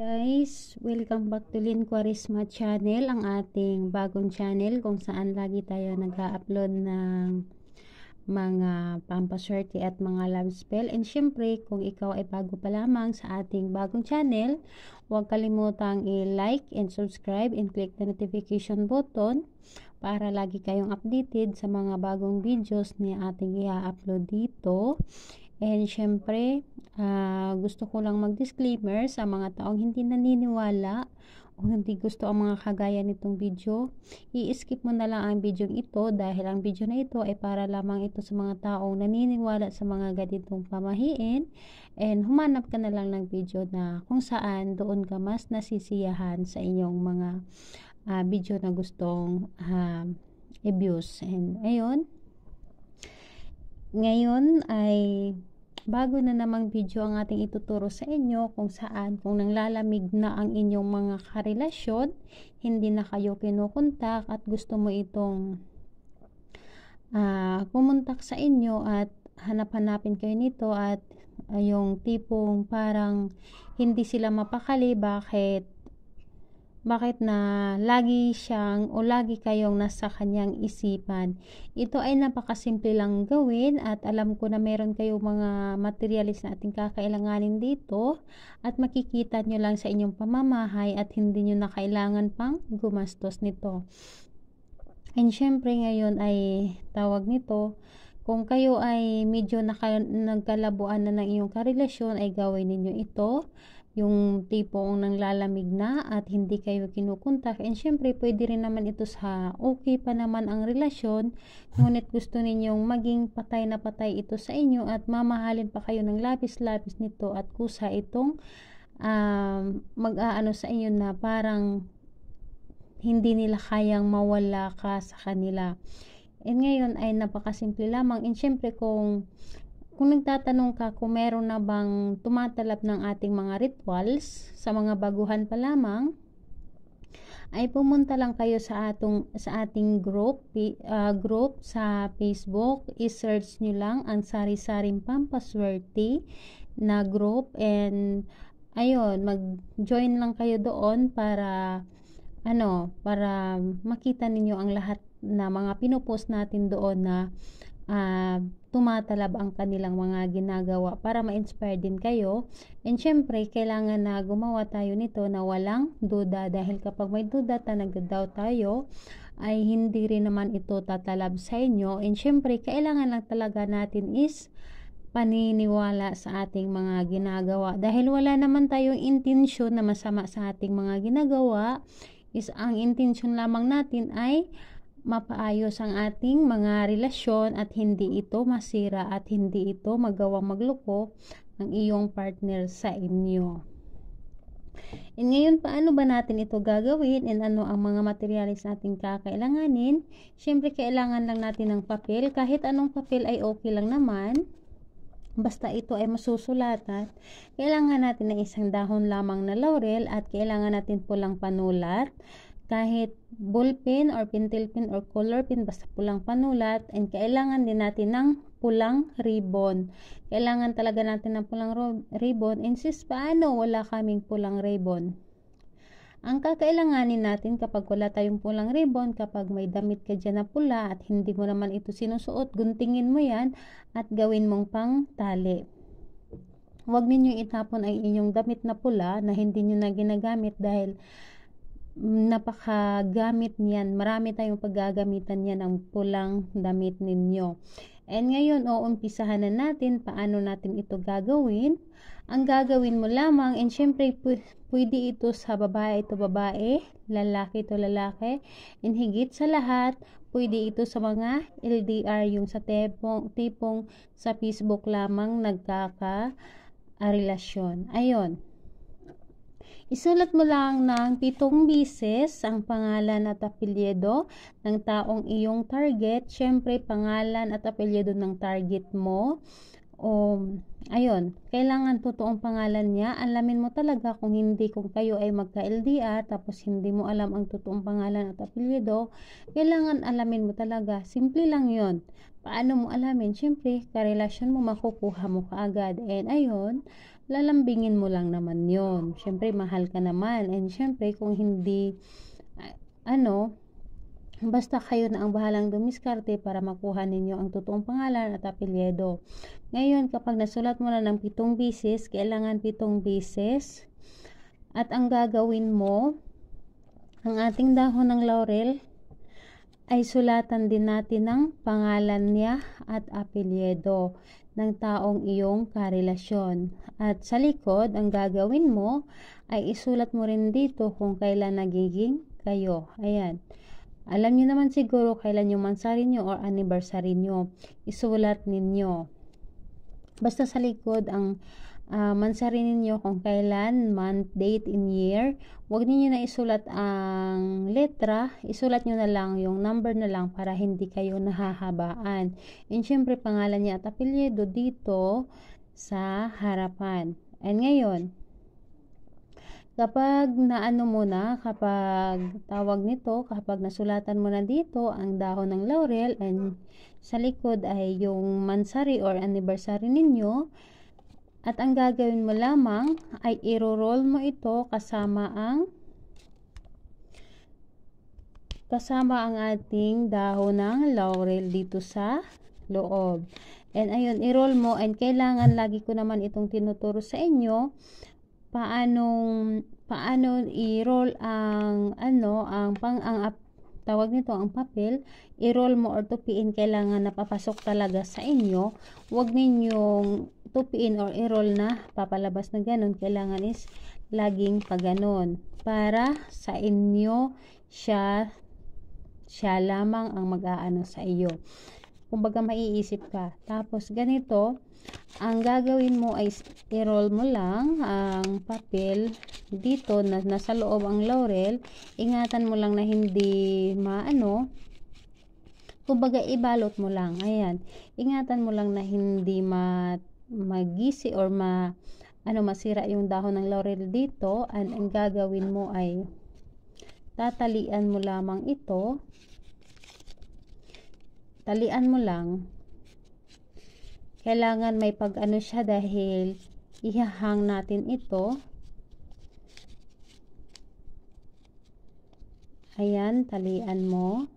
guys, welcome back to Lin Quarisma channel, ang ating bagong channel kung saan lagi tayo nag-upload ng mga pampaswerte at mga love spell. And syempre, kung ikaw ay bago pa lamang sa ating bagong channel, huwag kalimutang i-like and subscribe and click the notification button para lagi kayong updated sa mga bagong videos na ating i-upload dito. And syempre, uh, gusto ko lang mag-disclaimer sa mga taong hindi naniniwala o hindi gusto ang mga kagaya nitong video. I-skip mo na lang ang video ito dahil ang video na ito ay para lamang ito sa mga taong naniniwala sa mga ganitong pamahiin and humanap ka na lang ng video na kung saan doon ka mas nasisiyahan sa inyong mga uh, video na gustong uh, ah, abuse. And ayun, ngayon ay Bago na namang video ang ating ituturo sa inyo kung saan kung nanglalamig na ang inyong mga karelasyon, hindi na kayo kinukontak at gusto mo itong uh, ah, kumontak sa inyo at hanap-hanapin kayo nito at uh, yung tipong parang hindi sila mapakali bakit bakit na lagi siyang o lagi kayong nasa kanyang isipan. Ito ay napakasimple lang gawin at alam ko na meron kayo mga materialis na ating kakailanganin dito at makikita nyo lang sa inyong pamamahay at hindi nyo na kailangan pang gumastos nito. And syempre ngayon ay tawag nito, kung kayo ay medyo naka, nagkalabuan na ng iyong karelasyon ay gawin ninyo ito yung tipong nanglalamig na at hindi kayo kinukontak and syempre pwede rin naman ito sa okay pa naman ang relasyon ngunit gusto ninyong maging patay na patay ito sa inyo at mamahalin pa kayo ng lapis-lapis nito at kusa itong um, mag-aano sa inyo na parang hindi nila kayang mawala ka sa kanila and ngayon ay napakasimple lamang and syempre kung kung nagtatanong ka kung meron na bang tumatalab ng ating mga rituals sa mga baguhan pa lamang, ay pumunta lang kayo sa atong sa ating group uh, group sa Facebook, i-search niyo lang ang sari-saring pampaswerte na group and ayun, mag-join lang kayo doon para ano, para makita ninyo ang lahat na mga pinopost natin doon na uh, tumatalab ang kanilang mga ginagawa para ma-inspire din kayo. And syempre, kailangan na gumawa tayo nito na walang duda dahil kapag may duda ta nagda-doubt tayo, ay hindi rin naman ito tatalab sa inyo. And syempre, kailangan lang talaga natin is paniniwala sa ating mga ginagawa dahil wala naman tayong intensyon na masama sa ating mga ginagawa is ang intensyon lamang natin ay mapaayos ang ating mga relasyon at hindi ito masira at hindi ito magawang magloko ng iyong partner sa inyo. And ngayon, paano ba natin ito gagawin and ano ang mga materials natin kakailanganin? Siyempre, kailangan lang natin ng papel. Kahit anong papel ay okay lang naman. Basta ito ay masusulatan. Kailangan natin ng isang dahon lamang na laurel at kailangan natin pulang panulat kahit ballpen or pencil pin or color pen basta pulang panulat and kailangan din natin ng pulang ribbon. Kailangan talaga natin ng pulang ribbon and sis paano wala kaming pulang ribbon? Ang kakailanganin natin kapag wala tayong pulang ribbon, kapag may damit ka dyan na pula at hindi mo naman ito sinusuot, guntingin mo yan at gawin mong pang tali. Huwag ninyong itapon ang inyong damit na pula na hindi nyo na ginagamit dahil napakagamit niyan. Marami tayong paggagamitan niyan ang pulang damit ninyo. And ngayon, o umpisahan na natin paano natin ito gagawin. Ang gagawin mo lamang, and syempre pwede ito sa babae ito babae, lalaki ito lalaki, and higit sa lahat, pwede ito sa mga LDR, yung sa tipong, tipong sa Facebook lamang nagkaka-relasyon. Ayon, Isulat mo lang ng pitong bises ang pangalan at apelyido ng taong iyong target. Siyempre, pangalan at apelyido ng target mo o ayun, kailangan totoong pangalan niya. Alamin mo talaga kung hindi kung kayo ay magka-LDR tapos hindi mo alam ang totoong pangalan at apelyido, kailangan alamin mo talaga. Simple lang 'yon. Paano mo alamin? Siyempre, karelasyon mo makukuha mo kaagad. And ayun, lalambingin mo lang naman 'yon. Siyempre, mahal ka naman. And siyempre, kung hindi ano, Basta kayo na ang bahalang dumiskarte para makuha ninyo ang totoong pangalan at apelyedo. Ngayon, kapag nasulat mo na ng pitong bisis, kailangan pitong bisis. At ang gagawin mo, ang ating dahon ng laurel ay sulatan din natin ng pangalan niya at apelyedo ng taong iyong karelasyon. At sa likod, ang gagawin mo ay isulat mo rin dito kung kailan nagiging kayo. Ayan. Alam niyo naman siguro kailan yung mansari niyo or anniversary niyo. Isulat ninyo. Basta sa likod ang uh, mansari ninyo kung kailan, month, date, and year. Huwag niyo na isulat ang letra, isulat niyo na lang yung number na lang para hindi kayo nahahabaan. And syempre pangalan niya at apelyido dito sa harapan. And ngayon, Kapag naano mo na, kapag tawag nito, kapag nasulatan mo na dito ang dahon ng laurel and sa likod ay yung mansari or anniversary ninyo, at ang gagawin mo lamang ay i-roll mo ito kasama ang kasama ang ating dahon ng laurel dito sa loob. And ayun, i-roll mo and kailangan lagi ko naman itong tinuturo sa inyo paanong paano i-roll ang ano ang pang ang tawag nito ang papel i-roll mo or tupiin kailangan napapasok talaga sa inyo wag ninyong tupiin or i-roll na papalabas na ganun kailangan is laging pa ganun para sa inyo siya siya lamang ang mag-aano sa iyo kumbaga maiisip ka tapos ganito ang gagawin mo ay i-roll mo lang ang papel dito na nasa loob ang laurel ingatan mo lang na hindi maano kumbaga ibalot mo lang ayan ingatan mo lang na hindi ma magisi or ma ano masira yung dahon ng laurel dito and ang gagawin mo ay tatalian mo lamang ito talian mo lang kailangan may pag-ano siya dahil ihahang natin ito. Ayan, talian mo.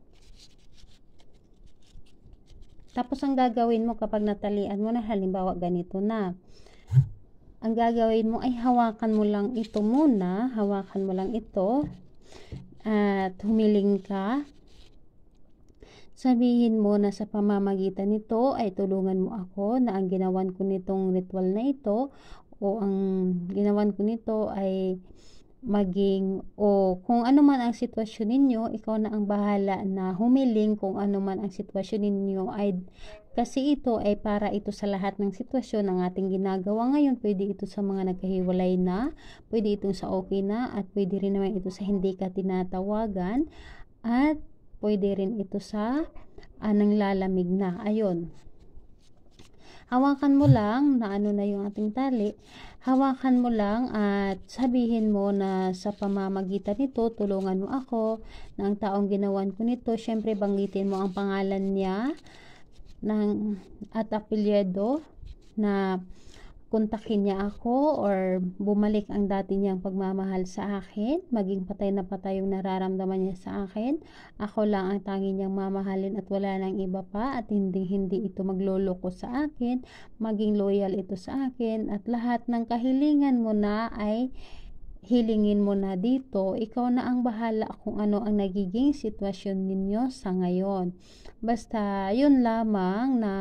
Tapos ang gagawin mo kapag natalian mo na halimbawa ganito na. Ang gagawin mo ay hawakan mo lang ito muna, hawakan mo lang ito at humiling ka Sabihin mo na sa pamamagitan nito ay tulungan mo ako na ang ginawan ko nitong ritual na ito o ang ginawan ko nito ay maging o kung ano man ang sitwasyon ninyo, ikaw na ang bahala na humiling kung ano man ang sitwasyon ninyo ay kasi ito ay para ito sa lahat ng sitwasyon ng ating ginagawa ngayon. Pwede ito sa mga nagkahiwalay na, pwede itong sa okay na, at pwede rin naman ito sa hindi ka tinatawagan. At Pwede rin ito sa anang ah, lalamig na. Ayun. Hawakan mo lang na ano na yung ating tali. Hawakan mo lang at sabihin mo na sa pamamagitan nito, tulungan mo ako na ang taong ginawan ko nito. syempre banggitin mo ang pangalan niya ng, at apelyedo na kontakin niya ako or bumalik ang dati niyang pagmamahal sa akin, maging patay na patay yung nararamdaman niya sa akin, ako lang ang tangi niyang mamahalin at wala nang iba pa at hindi hindi ito magloloko sa akin, maging loyal ito sa akin at lahat ng kahilingan mo na ay hilingin mo na dito, ikaw na ang bahala kung ano ang nagiging sitwasyon ninyo sa ngayon. Basta yun lamang na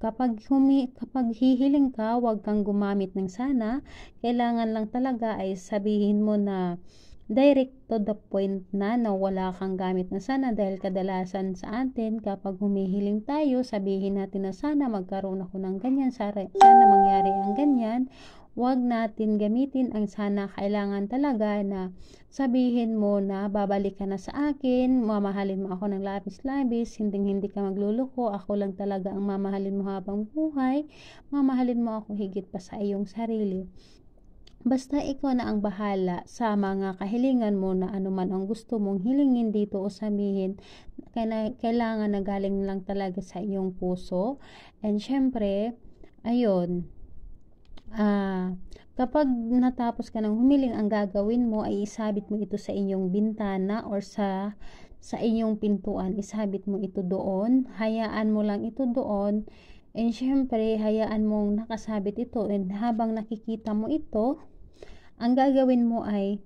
Kapag, humi, kapag hihiling ka, huwag kang gumamit ng sana. Kailangan lang talaga ay sabihin mo na direct to the point na no, wala kang gamit na sana dahil kadalasan sa atin kapag humihiling tayo, sabihin natin na sana magkaroon ako ng ganyan, sana mangyari ang ganyan huwag natin gamitin ang sana kailangan talaga na sabihin mo na babalik ka na sa akin, mamahalin mo ako ng labis-labis, hindi hindi ka magluluko, ako lang talaga ang mamahalin mo habang buhay, mamahalin mo ako higit pa sa iyong sarili. Basta ikaw na ang bahala sa mga kahilingan mo na anuman ang gusto mong hilingin dito o sabihin, kailangan na galing lang talaga sa iyong puso. And syempre, ayun, Ah, kapag natapos ka ng humiling, ang gagawin mo ay isabit mo ito sa inyong bintana or sa sa inyong pintuan. Isabit mo ito doon. Hayaan mo lang ito doon. And syempre, hayaan mong nakasabit ito. And habang nakikita mo ito, ang gagawin mo ay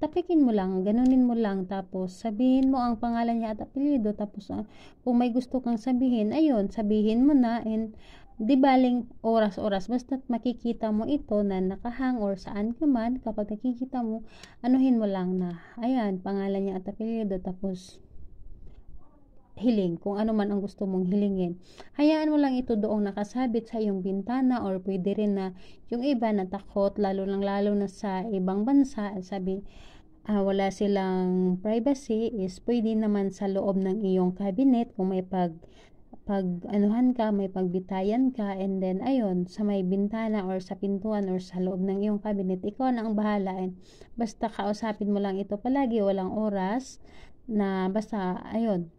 tapikin mo lang, ganunin mo lang, tapos sabihin mo ang pangalan niya at apelido, tapos uh, kung may gusto kang sabihin, ayun, sabihin mo na, and Di baling oras-oras, basta't makikita mo ito na nakahang or saan ka man, kapag nakikita mo, anuhin mo lang na, ayan, pangalan niya at apelyido, tapos hiling, kung ano man ang gusto mong hilingin. Hayaan mo lang ito doong nakasabit sa iyong bintana or pwede rin na yung iba na takot, lalo lang lalo na sa ibang bansa, sabi, uh, wala silang privacy is pwede naman sa loob ng iyong cabinet kung may pag pag anuhan ka, may pagbitayan ka, and then ayon sa may bintana or sa pintuan or sa loob ng iyong cabinet, ikaw na ang bahala. And basta kausapin mo lang ito palagi, walang oras, na basta, ayon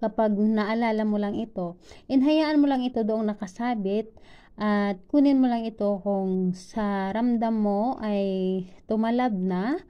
kapag naalala mo lang ito, inhayaan mo lang ito doong nakasabit, at kunin mo lang ito kung sa ramdam mo ay tumalab na,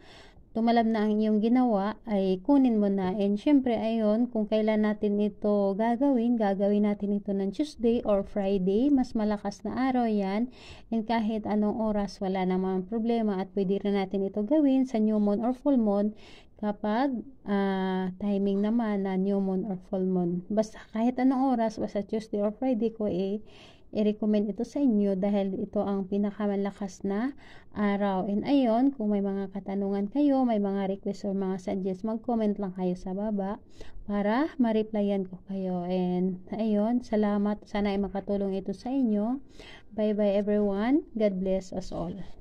tumalab na ang iyong ginawa ay kunin mo na and syempre ayon kung kailan natin ito gagawin gagawin natin ito ng Tuesday or Friday mas malakas na araw yan and kahit anong oras wala namang problema at pwede rin natin ito gawin sa new moon or full moon Kapag uh, timing naman na new moon or full moon, basta kahit anong oras, basta Tuesday or Friday ko eh, i-recommend ito sa inyo dahil ito ang pinakamalakas na araw. And ayon, kung may mga katanungan kayo, may mga request or mga suggest, mag-comment lang kayo sa baba para ma-replyan ko kayo. And ayon, salamat. Sana ay makatulong ito sa inyo. Bye-bye everyone. God bless us all.